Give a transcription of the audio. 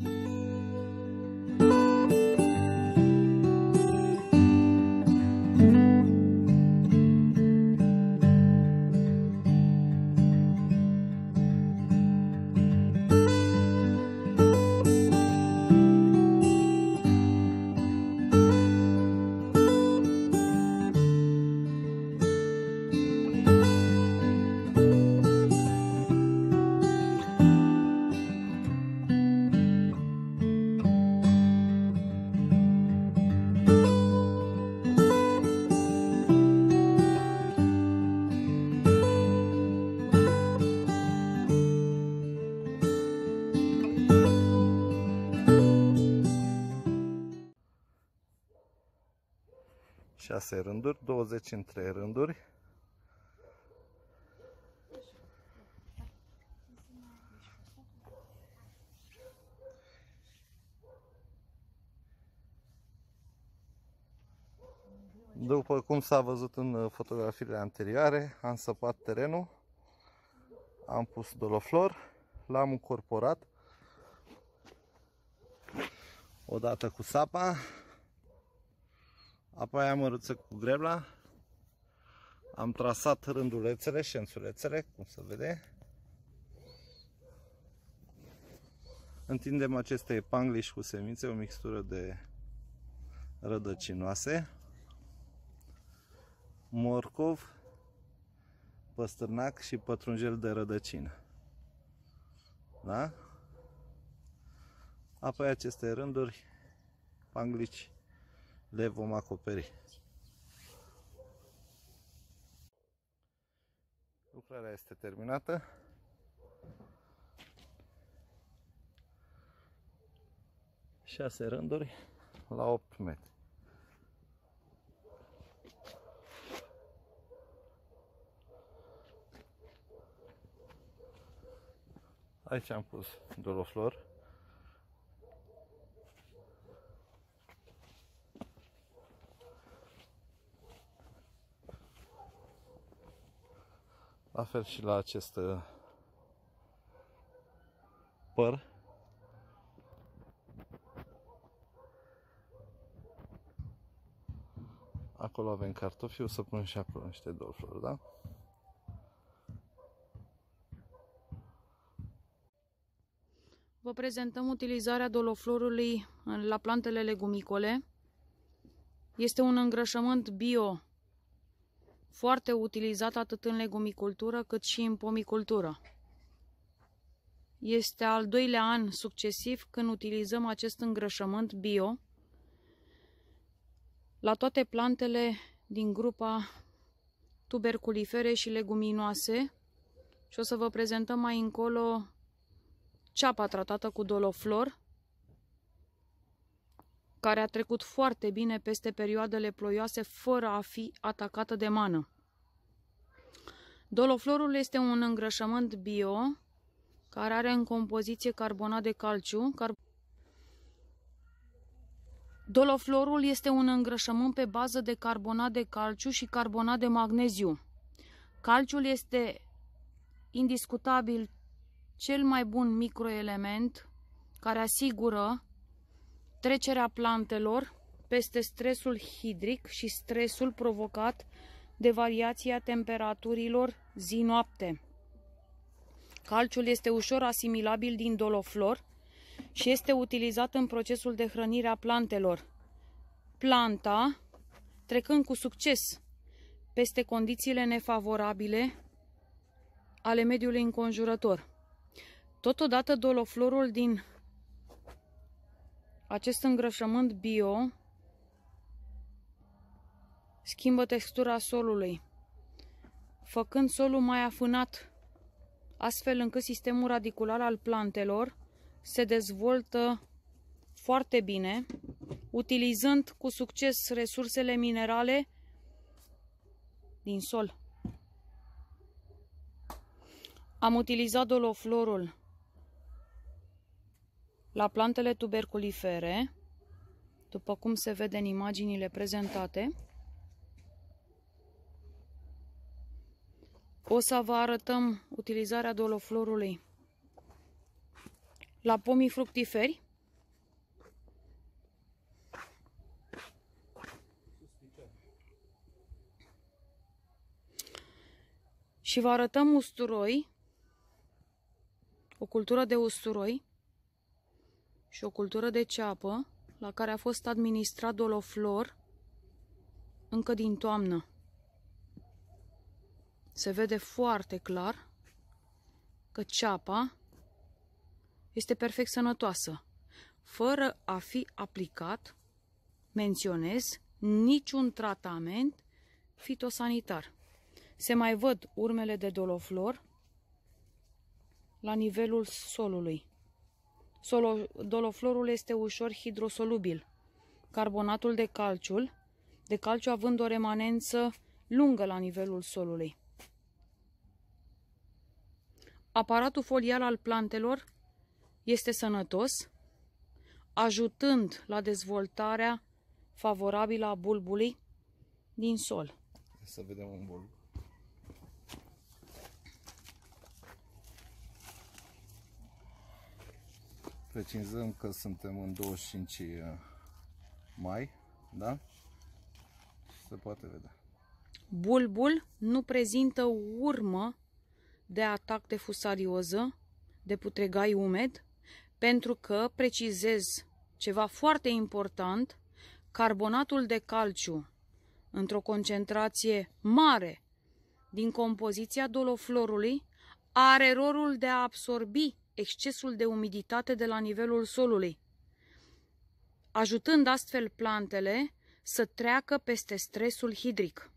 Mm-hmm. 6 rânduri, 20 în 3 rânduri. După cum s-a văzut în uh, fotografiile anterioare, am săpat terenul, am pus doloflor, l-am incorporat odată cu sapa, Apoi am înrățat cu grebla. Am trasat rândulețele, șențulețele, cum se vede. Întindem aceste pangliș cu semințe, o mixtură de rădăcinoase, morcov, păstârnac și pătrunjel de rădăcină. Da? Apoi aceste rânduri, panglici, le vom acoperi. Lucrarea este terminată. Șase rânduri la 8 metri. Aici am pus doloflor. La fel și la acest uh, păr. Acolo avem cartofi, o să pun și acolo niște dolflori, da? Vă prezentăm utilizarea doloflorului la plantele legumicole. Este un îngrășământ bio foarte utilizat atât în legumicultură cât și în pomicultură. Este al doilea an succesiv când utilizăm acest îngrășământ bio la toate plantele din grupa tuberculifere și leguminoase și o să vă prezentăm mai încolo ceapa tratată cu doloflor, care a trecut foarte bine peste perioadele ploioase fără a fi atacată de mană. Doloflorul este un îngrășământ bio care are în compoziție carbonat de calciu. Car... Doloflorul este un îngrășământ pe bază de carbonat de calciu și carbonat de magneziu. Calciul este indiscutabil cel mai bun microelement care asigură trecerea plantelor peste stresul hidric și stresul provocat de variația temperaturilor zi-noapte. Calciul este ușor asimilabil din doloflor și este utilizat în procesul de hrănire a plantelor. Planta, trecând cu succes peste condițiile nefavorabile ale mediului înconjurător. Totodată doloflorul din acest îngrășământ bio schimbă textura solului, făcând solul mai afânat, astfel încât sistemul radicular al plantelor se dezvoltă foarte bine, utilizând cu succes resursele minerale din sol. Am utilizat doloflorul la plantele tuberculifere, după cum se vede în imaginile prezentate, o să vă arătăm utilizarea doloflorului la pomii fructiferi, și vă arătăm usturoi, o cultură de usturoi, și o cultură de ceapă la care a fost administrat doloflor încă din toamnă. Se vede foarte clar că ceapa este perfect sănătoasă, fără a fi aplicat, menționez, niciun tratament fitosanitar. Se mai văd urmele de doloflor la nivelul solului. Doloflorul este ușor hidrosolubil. Carbonatul de calciul, de calciu având o remanență lungă la nivelul solului. Aparatul folial al plantelor este sănătos, ajutând la dezvoltarea favorabilă a bulbului din sol. Să vedem un bulb. precizăm că suntem în 25 uh, mai, da? Se poate vedea. Bulbul nu prezintă urmă de atac de fusarioză, de putregai umed, pentru că, precizez ceva foarte important, carbonatul de calciu, într-o concentrație mare din compoziția doloflorului, are rolul de a absorbi excesul de umiditate de la nivelul solului, ajutând astfel plantele să treacă peste stresul hidric.